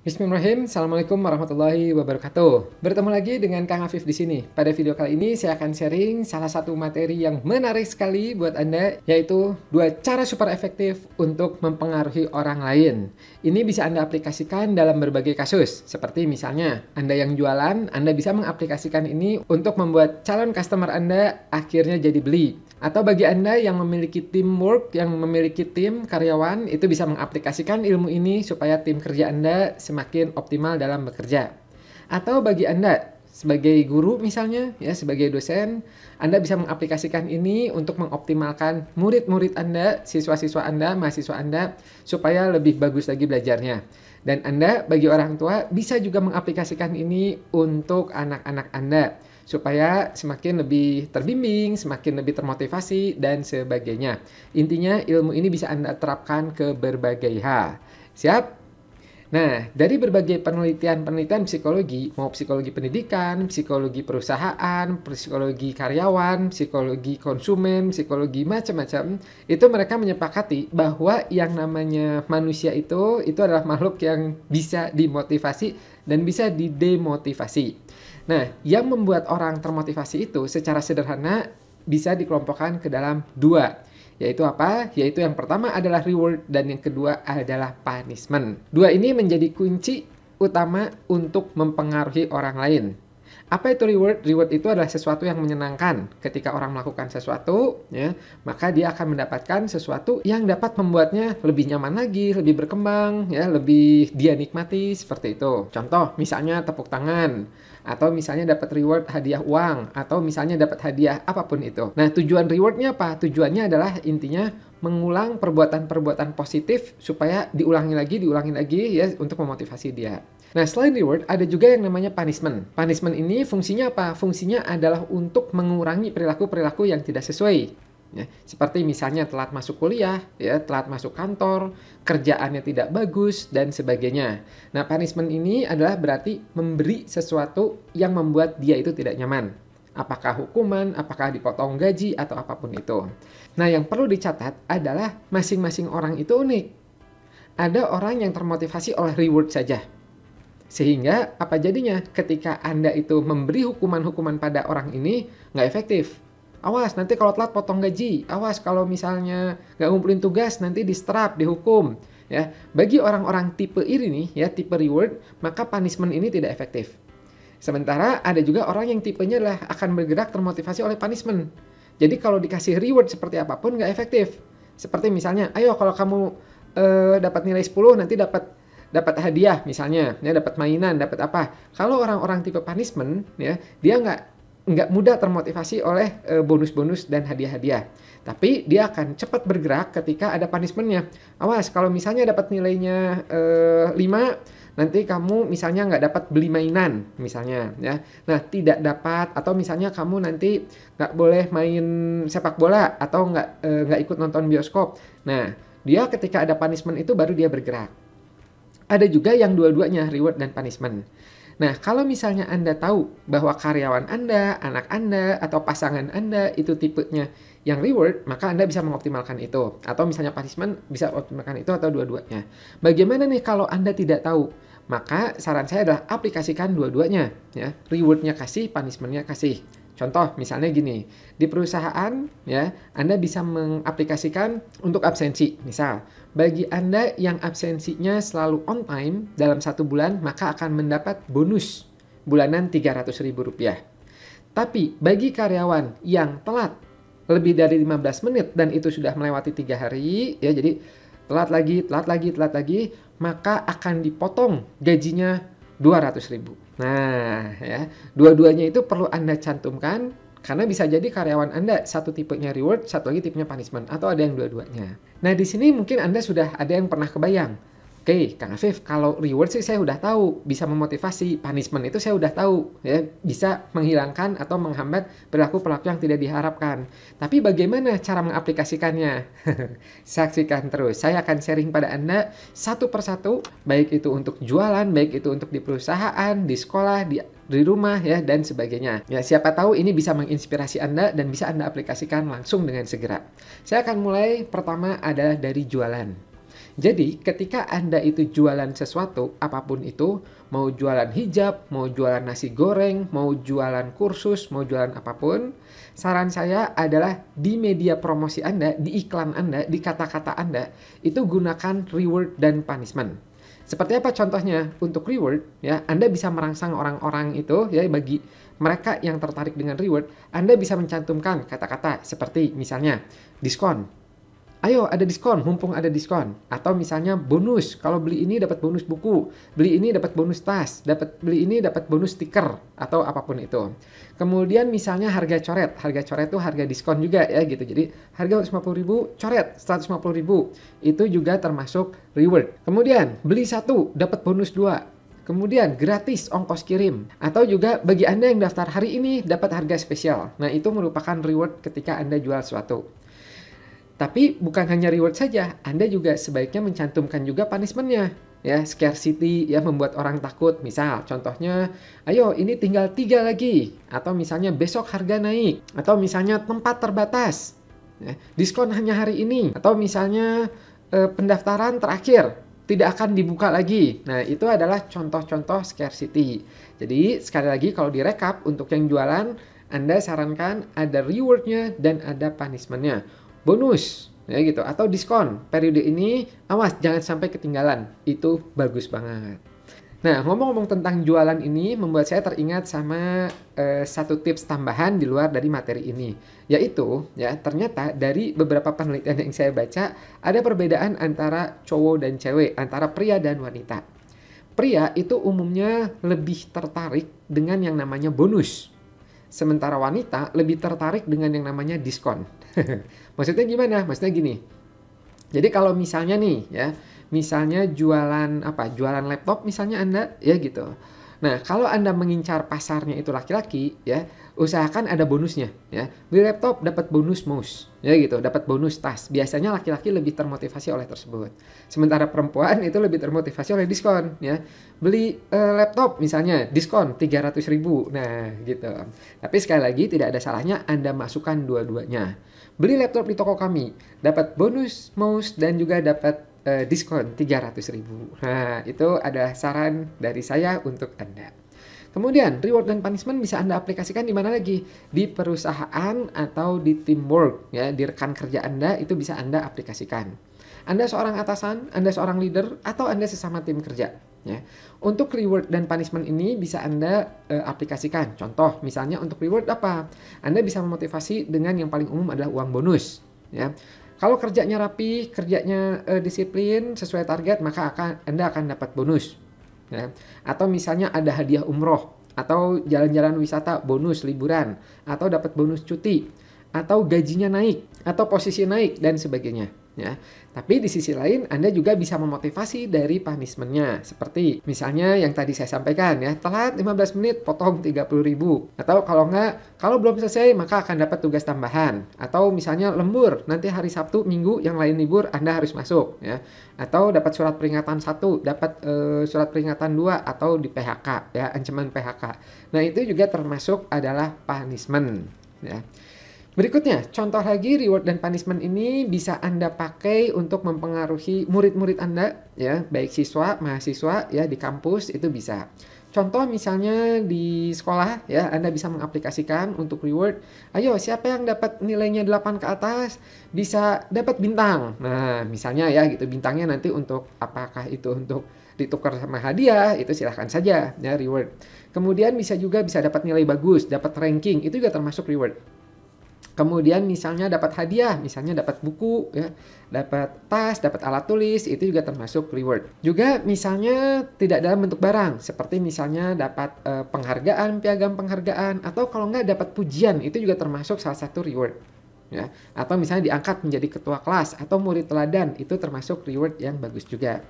Bismillahirrahmanirrahim. Assalamualaikum warahmatullahi wabarakatuh. Bertemu lagi dengan Kang Afif di sini. Pada video kali ini saya akan sharing salah satu materi yang menarik sekali buat Anda yaitu dua cara super efektif untuk mempengaruhi orang lain. Ini bisa Anda aplikasikan dalam berbagai kasus. Seperti misalnya Anda yang jualan, Anda bisa mengaplikasikan ini untuk membuat calon customer Anda akhirnya jadi beli. Atau bagi Anda yang memiliki teamwork, yang memiliki tim karyawan, itu bisa mengaplikasikan ilmu ini supaya tim kerja Anda semakin optimal dalam bekerja. Atau bagi Anda sebagai guru misalnya, ya sebagai dosen, Anda bisa mengaplikasikan ini untuk mengoptimalkan murid-murid Anda, siswa-siswa Anda, mahasiswa Anda supaya lebih bagus lagi belajarnya. Dan Anda bagi orang tua bisa juga mengaplikasikan ini untuk anak-anak Anda supaya semakin lebih terbimbing, semakin lebih termotivasi dan sebagainya. Intinya ilmu ini bisa Anda terapkan ke berbagai hal. Siap? Nah, dari berbagai penelitian-penelitian psikologi, mau psikologi pendidikan, psikologi perusahaan, psikologi karyawan, psikologi konsumen, psikologi macam-macam, itu mereka menyepakati bahwa yang namanya manusia itu itu adalah makhluk yang bisa dimotivasi dan bisa didemotivasi. Nah, yang membuat orang termotivasi itu secara sederhana bisa dikelompokkan ke dalam dua. Yaitu apa? Yaitu yang pertama adalah reward dan yang kedua adalah punishment. Dua ini menjadi kunci utama untuk mempengaruhi orang lain apa itu reward? Reward itu adalah sesuatu yang menyenangkan. Ketika orang melakukan sesuatu, ya, maka dia akan mendapatkan sesuatu yang dapat membuatnya lebih nyaman lagi, lebih berkembang, ya, lebih dia nikmati seperti itu. Contoh, misalnya tepuk tangan atau misalnya dapat reward hadiah uang atau misalnya dapat hadiah apapun itu. Nah, tujuan rewardnya apa? Tujuannya adalah intinya mengulang perbuatan-perbuatan positif supaya diulangi lagi, diulangi lagi ya untuk memotivasi dia. Nah, selain reward, ada juga yang namanya punishment. Punishment ini fungsinya apa? Fungsinya adalah untuk mengurangi perilaku-perilaku yang tidak sesuai. Ya, seperti misalnya telat masuk kuliah, ya, telat masuk kantor, kerjaannya tidak bagus, dan sebagainya. Nah, punishment ini adalah berarti memberi sesuatu yang membuat dia itu tidak nyaman. Apakah hukuman, apakah dipotong gaji, atau apapun itu. Nah, yang perlu dicatat adalah masing-masing orang itu unik. Ada orang yang termotivasi oleh reward saja, sehingga apa jadinya ketika Anda itu memberi hukuman-hukuman pada orang ini nggak efektif. Awas nanti kalau telat potong gaji, awas kalau misalnya nggak ngumpulin tugas nanti distrap, dihukum. Ya, bagi orang-orang tipe iri nih ya, tipe reward, maka punishment ini tidak efektif. Sementara ada juga orang yang tipenya lah akan bergerak termotivasi oleh punishment. Jadi kalau dikasih reward seperti apapun nggak efektif. Seperti misalnya, ayo kalau kamu eh, dapat nilai 10 nanti dapat dapat hadiah misalnya, ya dapat mainan, dapat apa. Kalau orang-orang tipe punishment, ya dia nggak nggak mudah termotivasi oleh e, bonus-bonus dan hadiah-hadiah. Tapi dia akan cepat bergerak ketika ada punishmentnya. Awas kalau misalnya dapat nilainya eh, 5, nanti kamu misalnya nggak dapat beli mainan misalnya ya. Nah tidak dapat atau misalnya kamu nanti nggak boleh main sepak bola atau nggak eh, nggak ikut nonton bioskop. Nah dia ketika ada punishment itu baru dia bergerak ada juga yang dua-duanya reward dan punishment. Nah, kalau misalnya Anda tahu bahwa karyawan Anda, anak Anda, atau pasangan Anda itu tipenya yang reward, maka Anda bisa mengoptimalkan itu. Atau misalnya punishment bisa optimalkan itu atau dua-duanya. Bagaimana nih kalau Anda tidak tahu? Maka saran saya adalah aplikasikan dua-duanya. ya Rewardnya kasih, punishmentnya kasih. Contoh misalnya gini, di perusahaan ya, Anda bisa mengaplikasikan untuk absensi. Misal, bagi Anda yang absensinya selalu on time dalam satu bulan, maka akan mendapat bonus bulanan Rp300.000. Tapi bagi karyawan yang telat lebih dari 15 menit dan itu sudah melewati tiga hari, ya jadi telat lagi, telat lagi, telat lagi, maka akan dipotong gajinya ribu, Nah, ya. Dua-duanya itu perlu Anda cantumkan karena bisa jadi karyawan Anda satu tipenya reward, satu lagi tipenya punishment atau ada yang dua-duanya. Nah, di sini mungkin Anda sudah ada yang pernah kebayang Oke, okay, Kang Afif, kalau reward sih saya udah tahu, bisa memotivasi, punishment itu saya udah tahu, ya bisa menghilangkan atau menghambat perilaku pelaku yang tidak diharapkan. Tapi bagaimana cara mengaplikasikannya? Saksikan terus, saya akan sharing pada Anda satu persatu, baik itu untuk jualan, baik itu untuk di perusahaan, di sekolah, di di rumah ya dan sebagainya. Ya siapa tahu ini bisa menginspirasi Anda dan bisa Anda aplikasikan langsung dengan segera. Saya akan mulai pertama adalah dari jualan. Jadi ketika Anda itu jualan sesuatu, apapun itu, mau jualan hijab, mau jualan nasi goreng, mau jualan kursus, mau jualan apapun, saran saya adalah di media promosi Anda, di iklan Anda, di kata-kata Anda, itu gunakan reward dan punishment. Seperti apa contohnya untuk reward ya Anda bisa merangsang orang-orang itu ya bagi mereka yang tertarik dengan reward Anda bisa mencantumkan kata-kata seperti misalnya diskon Ayo ada diskon, mumpung ada diskon. Atau misalnya bonus, kalau beli ini dapat bonus buku, beli ini dapat bonus tas, dapat beli ini dapat bonus stiker atau apapun itu. Kemudian misalnya harga coret, harga coret itu harga diskon juga ya gitu. Jadi harga 150.000 coret 150.000. Itu juga termasuk reward. Kemudian beli satu dapat bonus dua. Kemudian gratis ongkos kirim atau juga bagi Anda yang daftar hari ini dapat harga spesial. Nah, itu merupakan reward ketika Anda jual sesuatu. Tapi bukan hanya reward saja, Anda juga sebaiknya mencantumkan juga punishmentnya. Ya, scarcity ya membuat orang takut. Misal contohnya, ayo ini tinggal tiga lagi. Atau misalnya besok harga naik. Atau misalnya tempat terbatas. Ya, diskon hanya hari ini. Atau misalnya eh, pendaftaran terakhir tidak akan dibuka lagi. Nah, itu adalah contoh-contoh scarcity. Jadi, sekali lagi kalau direkap, untuk yang jualan, Anda sarankan ada rewardnya dan ada punishmentnya bonus ya gitu atau diskon periode ini awas jangan sampai ketinggalan itu bagus banget Nah, ngomong-ngomong tentang jualan ini membuat saya teringat sama eh, satu tips tambahan di luar dari materi ini, yaitu ya ternyata dari beberapa penelitian yang saya baca ada perbedaan antara cowok dan cewek, antara pria dan wanita. Pria itu umumnya lebih tertarik dengan yang namanya bonus. Sementara wanita lebih tertarik dengan yang namanya diskon. Maksudnya gimana? Maksudnya gini. Jadi kalau misalnya nih ya, misalnya jualan apa? Jualan laptop misalnya Anda ya gitu Nah, kalau Anda mengincar pasarnya itu laki-laki, ya, usahakan ada bonusnya, ya. Beli laptop dapat bonus mouse, ya gitu, dapat bonus tas. Biasanya laki-laki lebih termotivasi oleh tersebut. Sementara perempuan itu lebih termotivasi oleh diskon, ya. Beli uh, laptop misalnya diskon 300 nah gitu. Tapi sekali lagi tidak ada salahnya Anda masukkan dua-duanya. Beli laptop di toko kami, dapat bonus mouse dan juga dapat uh, diskon 300 ribu. Nah, itu ada saran dari saya untuk Anda. Kemudian, reward dan punishment bisa Anda aplikasikan di mana lagi? Di perusahaan atau di teamwork, ya, di rekan kerja Anda itu bisa Anda aplikasikan. Anda seorang atasan, Anda seorang leader, atau Anda sesama tim kerja. Ya. Untuk reward dan punishment ini bisa Anda e, aplikasikan. Contoh, misalnya untuk reward apa? Anda bisa memotivasi dengan yang paling umum adalah uang bonus. Ya. Kalau kerjanya rapi, kerjanya uh, disiplin sesuai target, maka akan Anda akan dapat bonus. Ya. Atau misalnya ada hadiah umroh, atau jalan-jalan wisata bonus liburan, atau dapat bonus cuti, atau gajinya naik, atau posisi naik dan sebagainya ya. Tapi di sisi lain Anda juga bisa memotivasi dari punishmentnya. Seperti misalnya yang tadi saya sampaikan ya, telat 15 menit potong 30 ribu. Atau kalau nggak, kalau belum selesai maka akan dapat tugas tambahan. Atau misalnya lembur, nanti hari Sabtu, Minggu yang lain libur Anda harus masuk ya. Atau dapat surat peringatan satu, dapat e, surat peringatan dua atau di PHK ya, ancaman PHK. Nah, itu juga termasuk adalah punishment ya. Berikutnya, contoh lagi reward dan punishment ini bisa Anda pakai untuk mempengaruhi murid-murid Anda, ya, baik siswa, mahasiswa, ya, di kampus itu bisa. Contoh misalnya di sekolah, ya, Anda bisa mengaplikasikan untuk reward. Ayo, siapa yang dapat nilainya 8 ke atas bisa dapat bintang. Nah, misalnya ya, gitu, bintangnya nanti untuk apakah itu untuk ditukar sama hadiah, itu silahkan saja, ya, reward. Kemudian bisa juga bisa dapat nilai bagus, dapat ranking, itu juga termasuk reward. Kemudian misalnya dapat hadiah, misalnya dapat buku, ya, dapat tas, dapat alat tulis, itu juga termasuk reward. Juga misalnya tidak dalam bentuk barang, seperti misalnya dapat e, penghargaan, piagam penghargaan, atau kalau nggak dapat pujian, itu juga termasuk salah satu reward. Ya, atau misalnya diangkat menjadi ketua kelas atau murid teladan, itu termasuk reward yang bagus juga.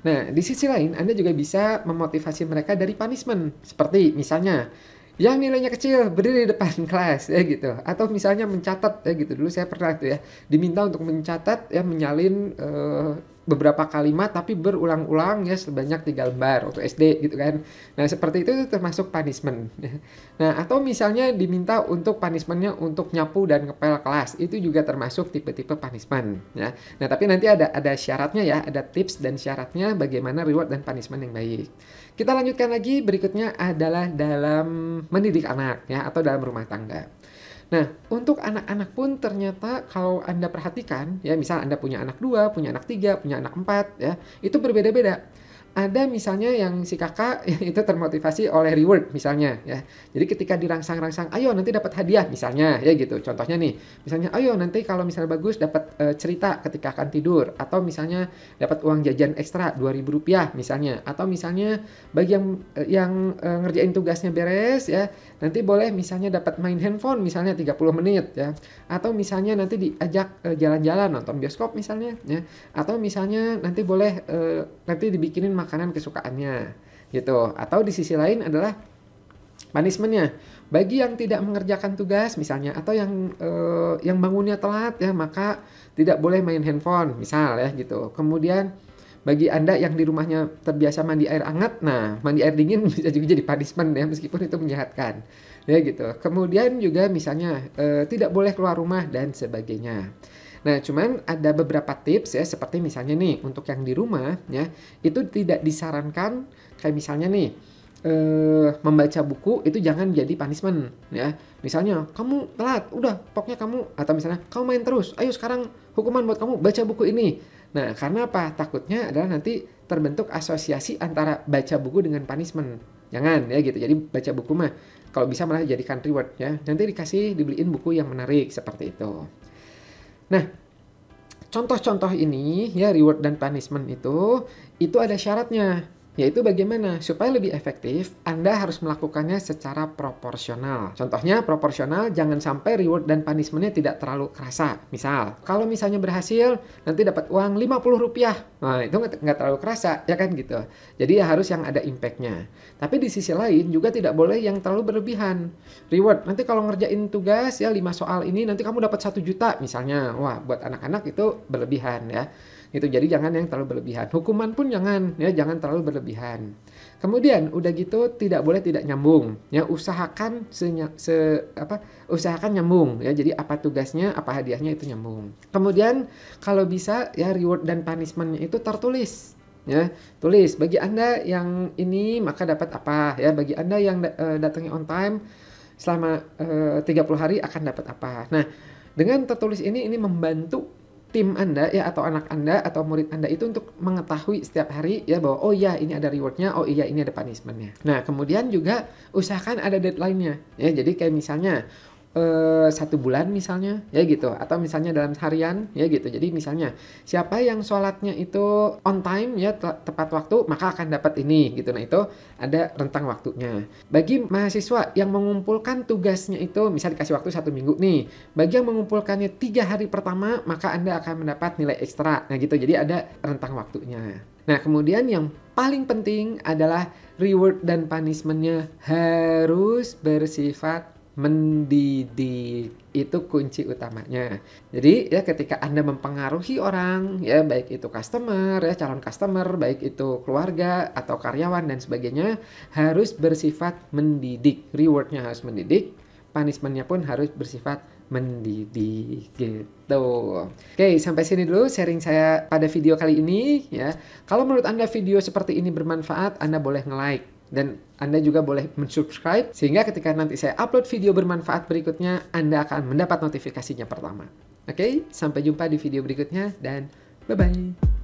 Nah, di sisi lain, Anda juga bisa memotivasi mereka dari punishment. Seperti misalnya, yang nilainya kecil berdiri di depan kelas ya gitu atau misalnya mencatat ya gitu dulu saya pernah itu ya diminta untuk mencatat ya menyalin uh, beberapa kalimat tapi berulang-ulang ya sebanyak tiga lembar untuk SD gitu kan. Nah seperti itu, itu termasuk punishment. Nah atau misalnya diminta untuk punishmentnya untuk nyapu dan ngepel kelas itu juga termasuk tipe-tipe punishment ya. Nah tapi nanti ada ada syaratnya ya, ada tips dan syaratnya bagaimana reward dan punishment yang baik. Kita lanjutkan lagi berikutnya adalah dalam mendidik anak ya atau dalam rumah tangga. Nah, untuk anak-anak pun ternyata kalau Anda perhatikan, ya misal Anda punya anak dua, punya anak tiga, punya anak empat, ya, itu berbeda-beda ada misalnya yang si kakak itu termotivasi oleh reward misalnya ya. Jadi ketika dirangsang-rangsang, ayo nanti dapat hadiah misalnya ya gitu. Contohnya nih, misalnya ayo nanti kalau misalnya bagus dapat e, cerita ketika akan tidur atau misalnya dapat uang jajan ekstra dua ribu rupiah misalnya atau misalnya bagi yang e, yang e, ngerjain tugasnya beres ya, nanti boleh misalnya dapat main handphone misalnya 30 menit ya. Atau misalnya nanti diajak jalan-jalan nonton bioskop misalnya ya. Atau misalnya nanti boleh nanti dibikinin makanan kesukaannya gitu atau di sisi lain adalah punishmentnya bagi yang tidak mengerjakan tugas misalnya atau yang eh, yang bangunnya telat ya maka tidak boleh main handphone misal ya gitu kemudian bagi anda yang di rumahnya terbiasa mandi air hangat nah mandi air dingin bisa juga jadi punishment ya meskipun itu menyehatkan, ya gitu kemudian juga misalnya eh, tidak boleh keluar rumah dan sebagainya Nah, cuman ada beberapa tips ya seperti misalnya nih untuk yang di rumah ya, itu tidak disarankan kayak misalnya nih eh, membaca buku itu jangan jadi punishment ya. Misalnya kamu telat, udah pokoknya kamu atau misalnya kamu main terus, ayo sekarang hukuman buat kamu baca buku ini. Nah, karena apa? Takutnya adalah nanti terbentuk asosiasi antara baca buku dengan punishment. Jangan ya gitu. Jadi baca buku mah kalau bisa malah jadikan reward ya. Nanti dikasih dibeliin buku yang menarik seperti itu. Nah, contoh-contoh ini ya reward dan punishment itu itu ada syaratnya. Yaitu bagaimana supaya lebih efektif, Anda harus melakukannya secara proporsional. Contohnya proporsional jangan sampai reward dan punishmentnya tidak terlalu kerasa. Misal, kalau misalnya berhasil nanti dapat uang 50 rupiah. Nah itu nggak terlalu kerasa ya kan gitu. Jadi ya harus yang ada impactnya. Tapi di sisi lain juga tidak boleh yang terlalu berlebihan. Reward nanti kalau ngerjain tugas ya lima soal ini nanti kamu dapat satu juta misalnya. Wah buat anak-anak itu berlebihan ya. Itu jadi jangan yang terlalu berlebihan. Hukuman pun jangan ya jangan terlalu berlebihan. Kemudian udah gitu tidak boleh tidak nyambung. Ya usahakan senya, se apa usahakan nyambung ya. Jadi apa tugasnya, apa hadiahnya itu nyambung. Kemudian kalau bisa ya reward dan punishmentnya itu tertulis ya tulis bagi anda yang ini maka dapat apa ya bagi anda yang da eh, datangnya on time selama eh, uh, 30 hari akan dapat apa nah dengan tertulis ini ini membantu tim Anda ya atau anak Anda atau murid Anda itu untuk mengetahui setiap hari ya bahwa oh iya ini ada rewardnya, oh iya ini ada punishmentnya. Nah kemudian juga usahakan ada deadline-nya ya jadi kayak misalnya Eh, satu bulan misalnya ya gitu atau misalnya dalam harian ya gitu jadi misalnya siapa yang sholatnya itu on time ya te tepat waktu maka akan dapat ini gitu nah itu ada rentang waktunya bagi mahasiswa yang mengumpulkan tugasnya itu misal dikasih waktu satu minggu nih bagi yang mengumpulkannya tiga hari pertama maka anda akan mendapat nilai ekstra nah gitu jadi ada rentang waktunya Nah, kemudian yang paling penting adalah reward dan punishmentnya harus bersifat mendidik itu kunci utamanya. Jadi ya ketika Anda mempengaruhi orang ya baik itu customer ya calon customer, baik itu keluarga atau karyawan dan sebagainya harus bersifat mendidik. Rewardnya harus mendidik, punishmentnya pun harus bersifat mendidik gitu. Oke, sampai sini dulu sharing saya pada video kali ini ya. Kalau menurut Anda video seperti ini bermanfaat, Anda boleh nge-like dan Anda juga boleh mensubscribe sehingga ketika nanti saya upload video bermanfaat berikutnya, Anda akan mendapat notifikasinya pertama. Oke, sampai jumpa di video berikutnya dan bye-bye.